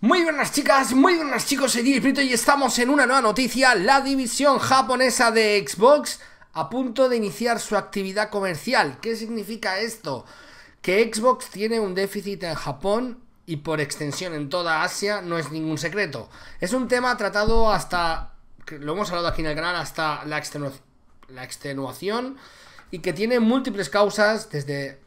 Muy buenas chicas, muy buenas chicos, soy Prito y estamos en una nueva noticia. La división japonesa de Xbox a punto de iniciar su actividad comercial. ¿Qué significa esto? Que Xbox tiene un déficit en Japón y por extensión en toda Asia no es ningún secreto. Es un tema tratado hasta, lo hemos hablado aquí en el canal, hasta la extenuación y que tiene múltiples causas desde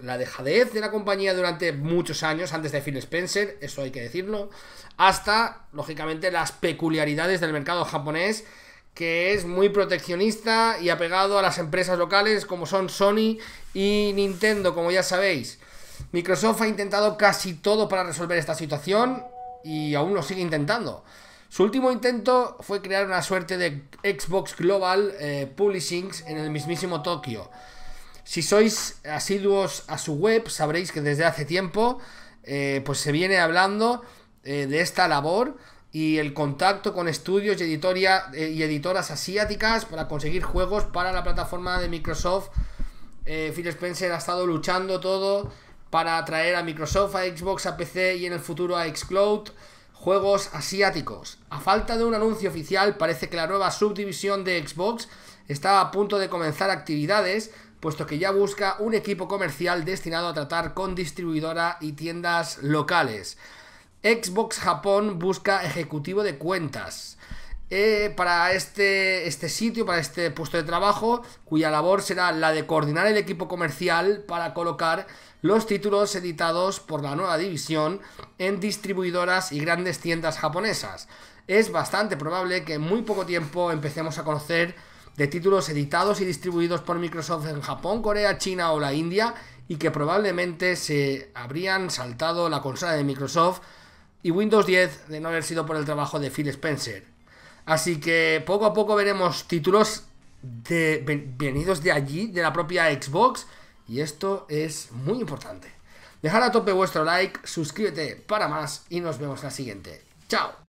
la dejadez de la compañía durante muchos años, antes de Phil Spencer, eso hay que decirlo, hasta, lógicamente, las peculiaridades del mercado japonés, que es muy proteccionista y apegado a las empresas locales como son Sony y Nintendo, como ya sabéis. Microsoft ha intentado casi todo para resolver esta situación y aún lo sigue intentando. Su último intento fue crear una suerte de Xbox Global eh, Publishing en el mismísimo Tokio. Si sois asiduos a su web, sabréis que desde hace tiempo eh, pues se viene hablando eh, de esta labor y el contacto con estudios y, editoria, eh, y editoras asiáticas para conseguir juegos para la plataforma de Microsoft. Phil Spencer ha estado luchando todo para atraer a Microsoft, a Xbox, a PC y en el futuro a Xcloud juegos asiáticos. A falta de un anuncio oficial, parece que la nueva subdivisión de Xbox está a punto de comenzar actividades puesto que ya busca un equipo comercial destinado a tratar con distribuidora y tiendas locales. Xbox Japón busca ejecutivo de cuentas. Eh, para este, este sitio, para este puesto de trabajo, cuya labor será la de coordinar el equipo comercial para colocar los títulos editados por la nueva división en distribuidoras y grandes tiendas japonesas. Es bastante probable que en muy poco tiempo empecemos a conocer de títulos editados y distribuidos por Microsoft en Japón, Corea, China o la India y que probablemente se habrían saltado la consola de Microsoft y Windows 10 de no haber sido por el trabajo de Phil Spencer. Así que poco a poco veremos títulos de, venidos de allí, de la propia Xbox, y esto es muy importante. Dejad a tope vuestro like, suscríbete para más y nos vemos la siguiente. ¡Chao!